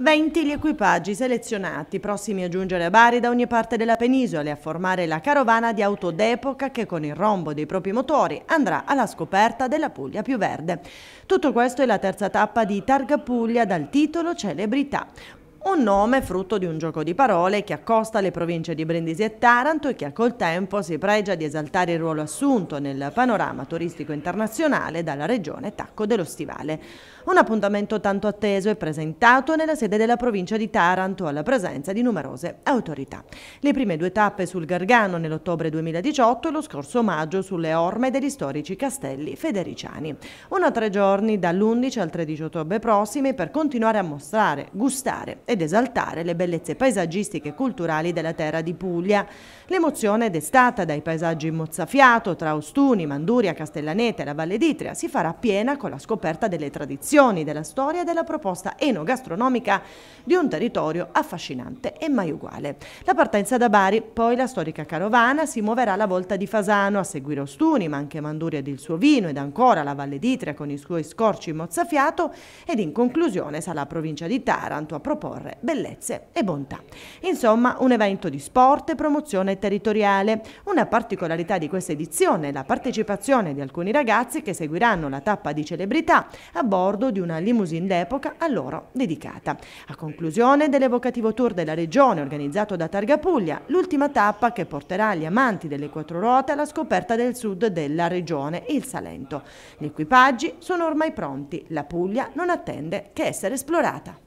20 gli equipaggi selezionati, prossimi a giungere a Bari da ogni parte della penisola e a formare la carovana di auto d'epoca che con il rombo dei propri motori andrà alla scoperta della Puglia più verde. Tutto questo è la terza tappa di Targa Puglia dal titolo Celebrità, un nome frutto di un gioco di parole che accosta le province di Brindisi e Taranto e che col tempo si pregia di esaltare il ruolo assunto nel panorama turistico internazionale dalla regione Tacco dello Stivale. Un appuntamento tanto atteso e presentato nella sede della provincia di Taranto alla presenza di numerose autorità. Le prime due tappe sul Gargano nell'ottobre 2018 e lo scorso maggio sulle orme degli storici castelli federiciani. Uno a tre giorni dall'11 al 13 ottobre prossimi per continuare a mostrare, gustare ed ed esaltare le bellezze paesaggistiche e culturali della terra di Puglia. L'emozione destata dai paesaggi in mozzafiato tra Ostuni, Manduria, Castellaneta e la Valle d'Itria si farà piena con la scoperta delle tradizioni, della storia e della proposta enogastronomica di un territorio affascinante e mai uguale. La partenza da Bari, poi la storica carovana si muoverà alla volta di Fasano a seguire Ostuni, ma anche Manduria ed il suo vino ed ancora la Valle d'Itria con i suoi scorci in mozzafiato ed in conclusione sarà la provincia di Taranto a proporre terre, bellezze e bontà. Insomma, un evento di sport e promozione territoriale. Una particolarità di questa edizione è la partecipazione di alcuni ragazzi che seguiranno la tappa di celebrità a bordo di una limousine d'epoca a loro dedicata. A conclusione dell'evocativo tour della regione organizzato da Targa Puglia, l'ultima tappa che porterà gli amanti delle quattro ruote alla scoperta del sud della regione, il Salento. Gli equipaggi sono ormai pronti, la Puglia non attende che essere esplorata.